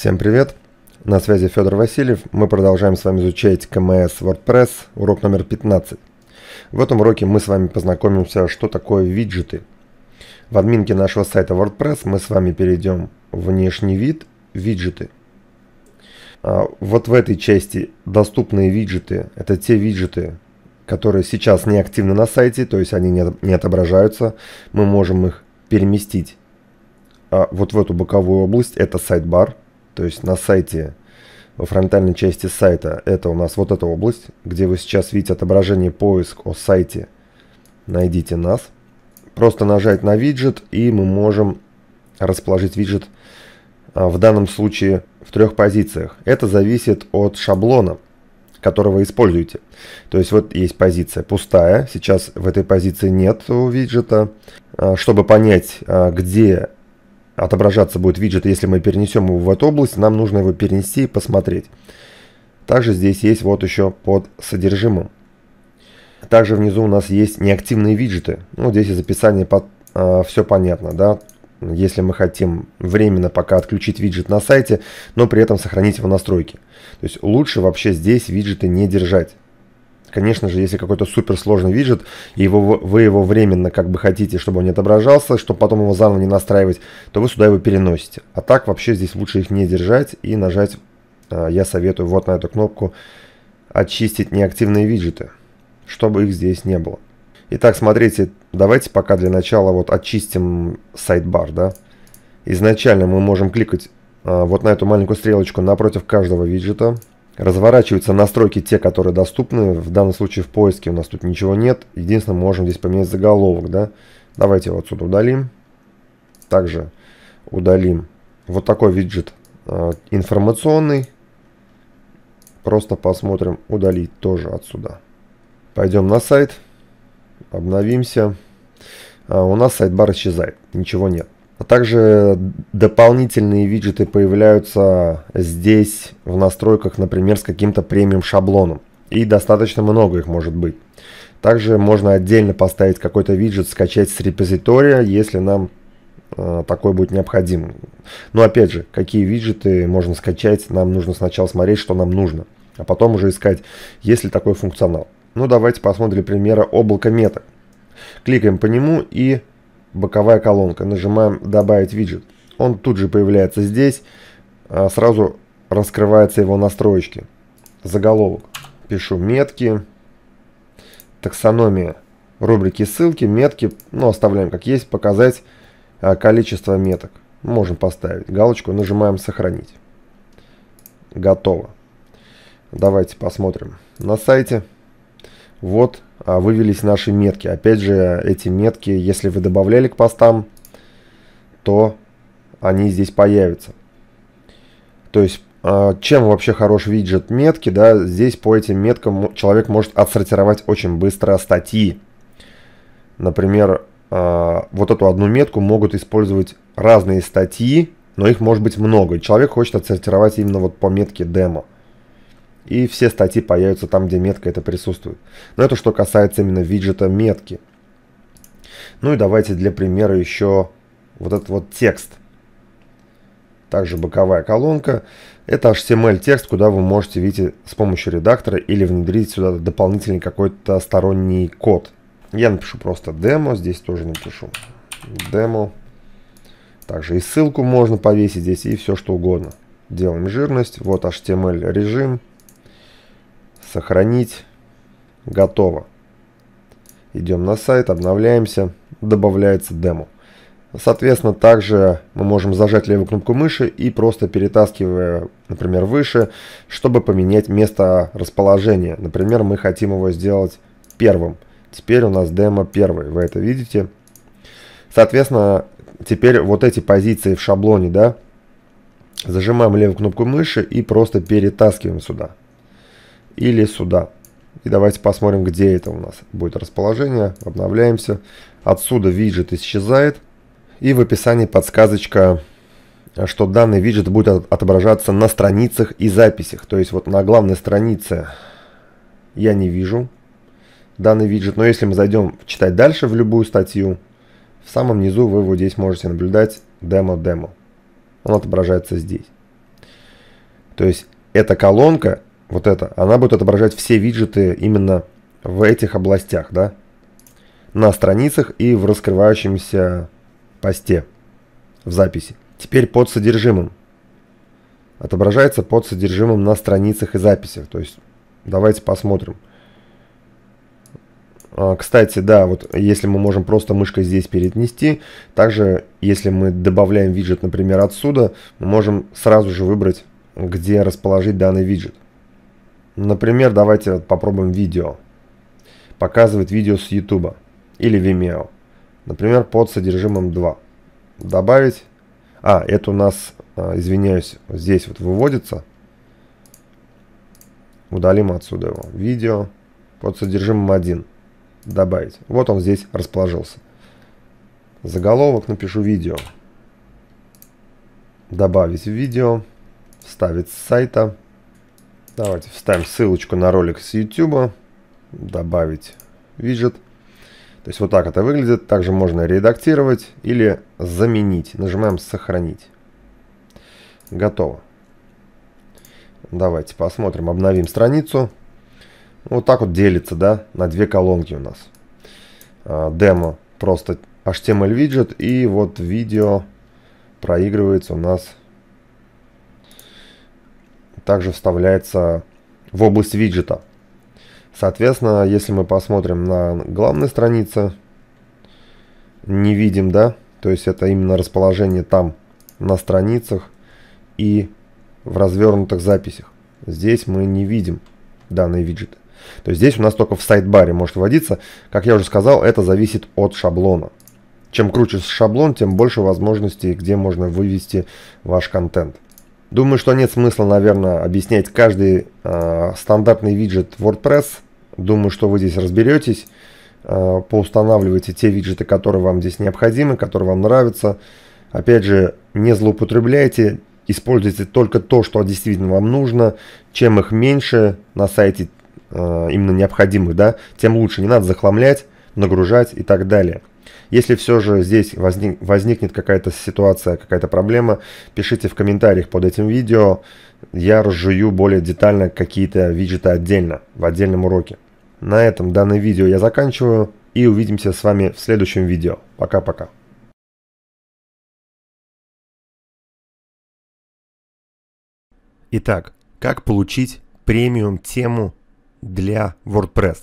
Всем привет! На связи Федор Васильев. Мы продолжаем с вами изучать КМС WordPress, урок номер 15. В этом уроке мы с вами познакомимся, что такое виджеты. В админке нашего сайта WordPress мы с вами перейдем в внешний вид виджеты. А, вот в этой части доступные виджеты – это те виджеты, которые сейчас не активны на сайте, то есть они не отображаются. Мы можем их переместить а вот в эту боковую область. Это сайт-бар – то есть на сайте, во фронтальной части сайта, это у нас вот эта область, где вы сейчас видите отображение поиск о сайте «Найдите нас». Просто нажать на виджет, и мы можем расположить виджет а, в данном случае в трех позициях. Это зависит от шаблона, который вы используете. То есть вот есть позиция пустая, сейчас в этой позиции нет виджета. А, чтобы понять, а, где отображаться будет виджет, если мы перенесем его в эту область, нам нужно его перенести и посмотреть. Также здесь есть вот еще под содержимым. Также внизу у нас есть неактивные виджеты. Ну, здесь из описания под, э, а, все понятно, да. Если мы хотим временно пока отключить виджет на сайте, но при этом сохранить его настройки. То есть лучше вообще здесь виджеты не держать. Конечно же, если какой-то суперсложный виджет, и его, вы его временно как бы хотите, чтобы он не отображался, чтобы потом его заново не настраивать, то вы сюда его переносите. А так вообще здесь лучше их не держать и нажать, э, я советую вот на эту кнопку, очистить неактивные виджеты, чтобы их здесь не было. Итак, смотрите, давайте пока для начала вот очистим сайдбар, да. Изначально мы можем кликать э, вот на эту маленькую стрелочку напротив каждого виджета, разворачиваются настройки те, которые доступны. В данном случае в поиске у нас тут ничего нет. Единственное, мы можем здесь поменять заголовок. Да? Давайте его отсюда удалим. Также удалим вот такой виджет э, информационный. Просто посмотрим удалить тоже отсюда. Пойдем на сайт. Обновимся. А у нас сайт-бар исчезает. Ничего нет. А также дополнительные виджеты появляются здесь в настройках, например, с каким-то премиум шаблоном. И достаточно много их может быть. Также можно отдельно поставить какой-то виджет, скачать с репозитория, если нам э, такой будет необходим. Но опять же, какие виджеты можно скачать, нам нужно сначала смотреть, что нам нужно, а потом уже искать, есть ли такой функционал. Ну давайте посмотрим примера облака меток. Кликаем по нему и боковая колонка. Нажимаем «Добавить виджет». Он тут же появляется здесь. А сразу раскрываются его настройки, Заголовок. Пишу метки. Таксономия. Рубрики ссылки, метки. Ну, оставляем как есть. Показать а, количество меток. Можем поставить галочку. Нажимаем «Сохранить». Готово. Давайте посмотрим на сайте. Вот а, вывелись наши метки. Опять же, эти метки, если вы добавляли к постам, то они здесь появятся. То есть, а, чем вообще хорош виджет метки, да, здесь по этим меткам человек может отсортировать очень быстро статьи. Например, а, вот эту одну метку могут использовать разные статьи, но их может быть много. И человек хочет отсортировать именно вот по метке демо. И все статьи появятся там, где метка это присутствует. Но это что касается именно виджета метки. Ну и давайте для примера еще вот этот вот текст. Также боковая колонка. Это HTML текст, куда вы можете, видеть с помощью редактора или внедрить сюда дополнительный какой-то сторонний код. Я напишу просто демо, здесь тоже напишу демо. Также и ссылку можно повесить здесь, и все что угодно. Делаем жирность, вот HTML режим, Сохранить. Готово. Идем на сайт, обновляемся, добавляется демо. Соответственно, также мы можем зажать левую кнопку мыши и просто перетаскивая, например, выше, чтобы поменять место расположения. Например, мы хотим его сделать первым. Теперь у нас демо первый, вы это видите. Соответственно, теперь вот эти позиции в шаблоне, да, зажимаем левую кнопку мыши и просто перетаскиваем сюда или сюда. И давайте посмотрим, где это у нас будет расположение. Обновляемся. Отсюда виджет исчезает. И в описании подсказочка, что данный виджет будет отображаться на страницах и записях. То есть вот на главной странице я не вижу данный виджет. Но если мы зайдем читать дальше в любую статью, в самом низу вы вот здесь можете наблюдать демо-демо. Он отображается здесь. То есть эта колонка вот это, она будет отображать все виджеты именно в этих областях, да, на страницах и в раскрывающемся посте, в записи. Теперь под содержимым. Отображается под содержимым на страницах и записях. То есть давайте посмотрим. А, кстати, да, вот если мы можем просто мышкой здесь перенести, также если мы добавляем виджет, например, отсюда, мы можем сразу же выбрать, где расположить данный виджет. Например, давайте попробуем видео. Показывает видео с YouTube или Vimeo. Например, под содержимым 2. Добавить. А, это у нас, а, извиняюсь, здесь вот выводится. Удалим отсюда его. Видео под содержимым 1. Добавить. Вот он здесь расположился. Заголовок напишу видео. Добавить видео. Вставить с сайта. Давайте вставим ссылочку на ролик с YouTube. Добавить виджет. То есть вот так это выглядит. Также можно редактировать или заменить. Нажимаем «Сохранить». Готово. Давайте посмотрим, обновим страницу. Вот так вот делится, да, на две колонки у нас. А, демо просто HTML виджет и вот видео проигрывается у нас также вставляется в область виджета. Соответственно, если мы посмотрим на главной странице, не видим, да, то есть это именно расположение там на страницах и в развернутых записях. Здесь мы не видим данные виджеты. То есть здесь у нас только в сайт-баре может вводиться. Как я уже сказал, это зависит от шаблона. Чем круче шаблон, тем больше возможностей, где можно вывести ваш контент. Думаю, что нет смысла, наверное, объяснять каждый э, стандартный виджет WordPress. Думаю, что вы здесь разберетесь, э, поустанавливайте те виджеты, которые вам здесь необходимы, которые вам нравятся. Опять же, не злоупотребляйте, используйте только то, что действительно вам нужно. Чем их меньше на сайте э, именно необходимых, да, тем лучше. Не надо захламлять, нагружать и так далее. Если все же здесь возник, возникнет какая-то ситуация, какая-то проблема, пишите в комментариях под этим видео. Я разжую более детально какие-то виджеты отдельно, в отдельном уроке. На этом данное видео я заканчиваю и увидимся с вами в следующем видео. Пока-пока. Итак, как получить премиум тему для WordPress?